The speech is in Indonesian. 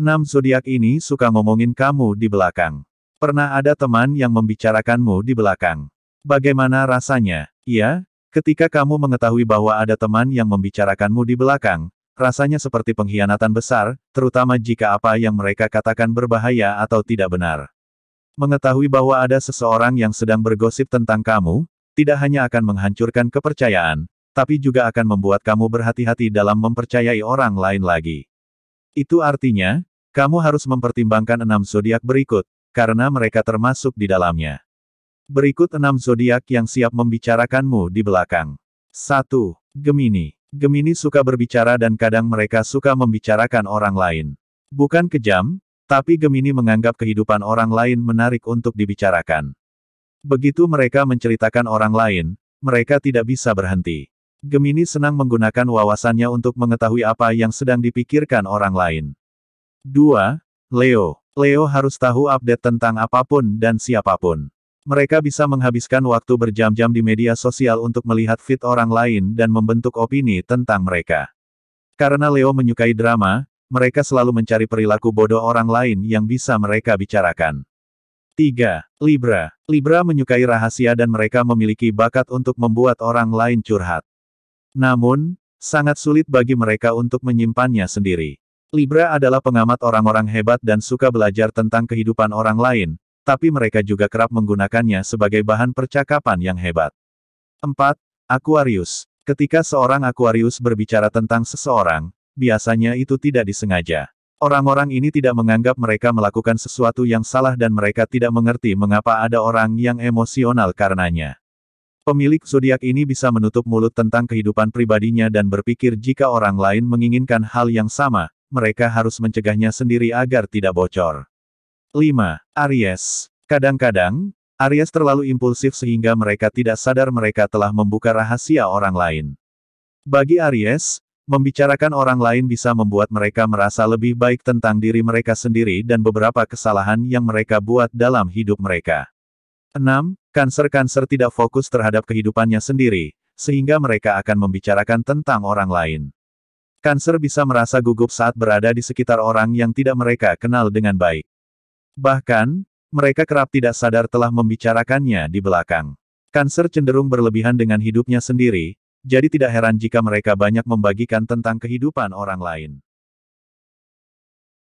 Enam zodiak ini suka ngomongin kamu di belakang. Pernah ada teman yang membicarakanmu di belakang. Bagaimana rasanya? ya, ketika kamu mengetahui bahwa ada teman yang membicarakanmu di belakang, rasanya seperti pengkhianatan besar, terutama jika apa yang mereka katakan berbahaya atau tidak benar. Mengetahui bahwa ada seseorang yang sedang bergosip tentang kamu, tidak hanya akan menghancurkan kepercayaan, tapi juga akan membuat kamu berhati-hati dalam mempercayai orang lain lagi. Itu artinya, kamu harus mempertimbangkan enam zodiak berikut, karena mereka termasuk di dalamnya. Berikut enam zodiak yang siap membicarakanmu di belakang. 1. Gemini. Gemini suka berbicara dan kadang mereka suka membicarakan orang lain. Bukan kejam, tapi Gemini menganggap kehidupan orang lain menarik untuk dibicarakan. Begitu mereka menceritakan orang lain, mereka tidak bisa berhenti. Gemini senang menggunakan wawasannya untuk mengetahui apa yang sedang dipikirkan orang lain. 2. Leo. Leo harus tahu update tentang apapun dan siapapun. Mereka bisa menghabiskan waktu berjam-jam di media sosial untuk melihat fit orang lain dan membentuk opini tentang mereka. Karena Leo menyukai drama, mereka selalu mencari perilaku bodoh orang lain yang bisa mereka bicarakan. 3. Libra. Libra menyukai rahasia dan mereka memiliki bakat untuk membuat orang lain curhat. Namun, sangat sulit bagi mereka untuk menyimpannya sendiri. Libra adalah pengamat orang-orang hebat dan suka belajar tentang kehidupan orang lain, tapi mereka juga kerap menggunakannya sebagai bahan percakapan yang hebat. 4. Aquarius Ketika seorang Aquarius berbicara tentang seseorang, biasanya itu tidak disengaja. Orang-orang ini tidak menganggap mereka melakukan sesuatu yang salah dan mereka tidak mengerti mengapa ada orang yang emosional karenanya. Pemilik zodiak ini bisa menutup mulut tentang kehidupan pribadinya dan berpikir jika orang lain menginginkan hal yang sama, mereka harus mencegahnya sendiri agar tidak bocor. 5. Aries. Kadang-kadang, Aries terlalu impulsif sehingga mereka tidak sadar mereka telah membuka rahasia orang lain. Bagi Aries, membicarakan orang lain bisa membuat mereka merasa lebih baik tentang diri mereka sendiri dan beberapa kesalahan yang mereka buat dalam hidup mereka. 6. Kanser-kanser tidak fokus terhadap kehidupannya sendiri, sehingga mereka akan membicarakan tentang orang lain. Kanser bisa merasa gugup saat berada di sekitar orang yang tidak mereka kenal dengan baik. Bahkan, mereka kerap tidak sadar telah membicarakannya di belakang. Kanser cenderung berlebihan dengan hidupnya sendiri, jadi tidak heran jika mereka banyak membagikan tentang kehidupan orang lain.